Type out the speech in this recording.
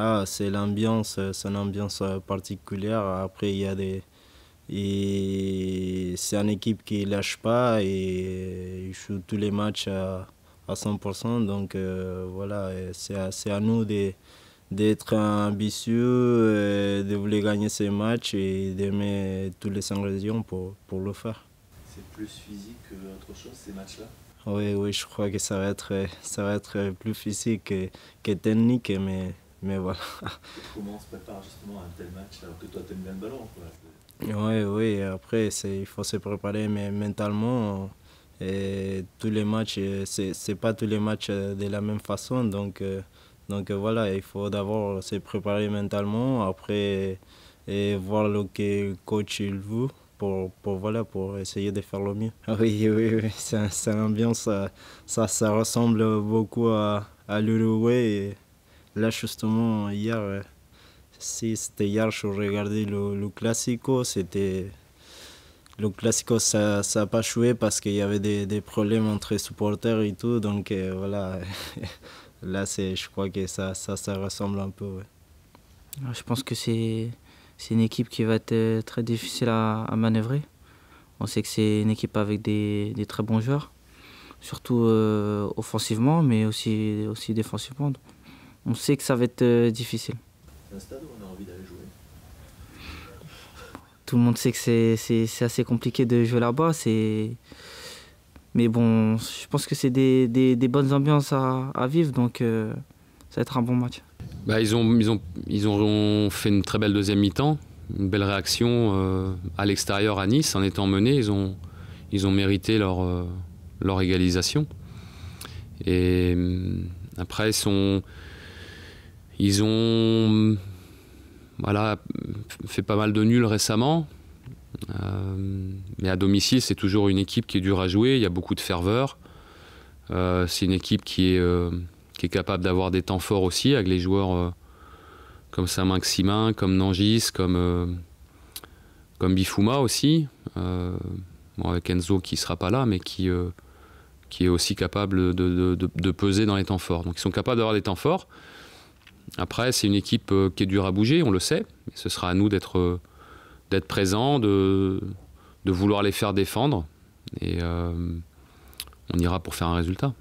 Ah, c'est l'ambiance, euh, c'est une ambiance euh, particulière. Après, il y a des. Et c'est une équipe qui ne lâche pas et joue tous les matchs à, 100%. Donc euh, voilà, c'est à, à, nous d'être ambitieux, de vouloir gagner ces matchs et d'aimer tous les ingrédients pour, pour le faire. C'est plus physique autre chose ces matchs-là Oui, oui, je crois que ça va être, ça va être plus physique que, que technique, mais. Mais voilà. Comment on se prépare justement à un tel match alors que toi t'aimes bien le ballon Oui, oui, après il faut se préparer mais mentalement. Et tous les matchs, euh, c'est n'est pas tous les matchs euh, de la même façon. Donc, euh, donc voilà, il faut d'abord se préparer mentalement, après et voir le que coach il veut pour, pour, voilà, pour essayer de faire le mieux. Oui, oui, oui c'est l'ambiance ambiance, ça, ça, ressemble beaucoup à, à l'Uruguay. Là, justement, hier, euh, si c'était hier, je regardais le, Classico, c'était. Le Classico, ça n'a pas joué parce qu'il y avait des, problèmes entre supporters et tout. Donc euh, voilà, là, je crois que ça, ça, ressemble un peu. Ah, je pense que c'est une équipe qui va être euh, très difficile à, manœuvrer. On sait que c'est une équipe avec des, très bons joueurs, surtout offensivement, mais aussi, aussi défensivement on sait que ça va être euh, difficile. Un stade où on a envie d'aller jouer Tout le monde sait que c'est assez compliqué de jouer là-bas. Mais bon, je pense que c'est des, bonnes ambiances à, vivre, donc euh, ça va être un bon match. Bah, ils, ont, ils, ont, ils ont fait une très belle deuxième mi-temps, une belle réaction euh, à l'extérieur à Nice. En étant menés, ils ont, ils ont mérité leur, leur égalisation. Et hum, après, ils sont ils ont voilà, fait pas mal de nuls récemment. Euh, mais à domicile, c'est toujours une équipe qui est dure à jouer. Il y a beaucoup de ferveur. Euh, c'est une équipe euh, qui est, capable d'avoir des temps forts aussi avec les joueurs comme Saint-Maximin, comme Nangis, comme, Bifuma aussi. Bon, avec Enzo qui ne sera pas là, mais qui, est aussi capable de, peser dans les temps forts. Donc ils sont capables d'avoir des temps forts. Après, c'est une équipe euh, qui est dure à bouger, on le sait. Mais ce sera à nous d'être euh, présents, de, de vouloir les faire défendre. Et euh, on ira pour faire un résultat.